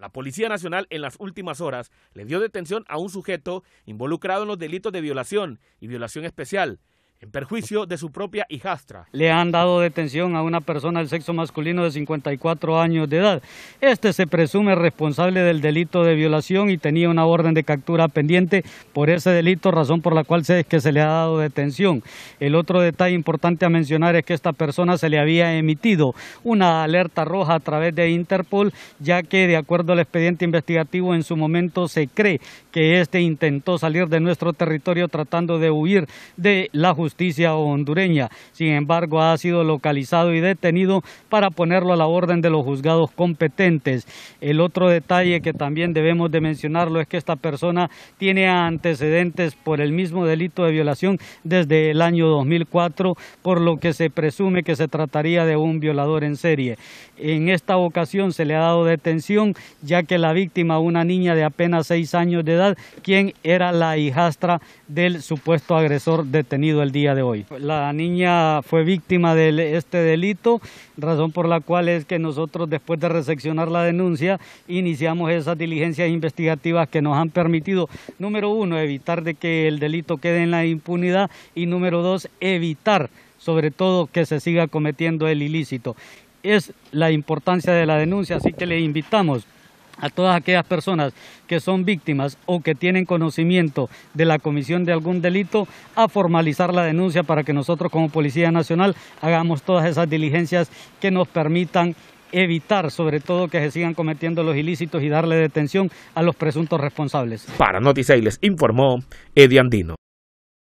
La Policía Nacional en las últimas horas le dio detención a un sujeto involucrado en los delitos de violación y violación especial en perjuicio de su propia hijastra. Le han dado detención a una persona del sexo masculino de 54 años de edad. Este se presume responsable del delito de violación y tenía una orden de captura pendiente por ese delito, razón por la cual se, que se le ha dado detención. El otro detalle importante a mencionar es que esta persona se le había emitido una alerta roja a través de Interpol, ya que de acuerdo al expediente investigativo en su momento se cree que este intentó salir de nuestro territorio tratando de huir de la justicia justicia hondureña. Sin embargo, ha sido localizado y detenido para ponerlo a la orden de los juzgados competentes. El otro detalle que también debemos de mencionarlo es que esta persona tiene antecedentes por el mismo delito de violación desde el año 2004, por lo que se presume que se trataría de un violador en serie. En esta ocasión se le ha dado detención, ya que la víctima, una niña de apenas seis años de edad, quien era la hijastra del supuesto agresor detenido el día día de hoy. La niña fue víctima de este delito, razón por la cual es que nosotros después de recepcionar la denuncia iniciamos esas diligencias investigativas que nos han permitido, número uno, evitar de que el delito quede en la impunidad y número dos, evitar sobre todo que se siga cometiendo el ilícito. Es la importancia de la denuncia, así que le invitamos a todas aquellas personas que son víctimas o que tienen conocimiento de la comisión de algún delito a formalizar la denuncia para que nosotros como Policía Nacional hagamos todas esas diligencias que nos permitan evitar sobre todo que se sigan cometiendo los ilícitos y darle detención a los presuntos responsables. Para Noticias les informó Eddie Andino.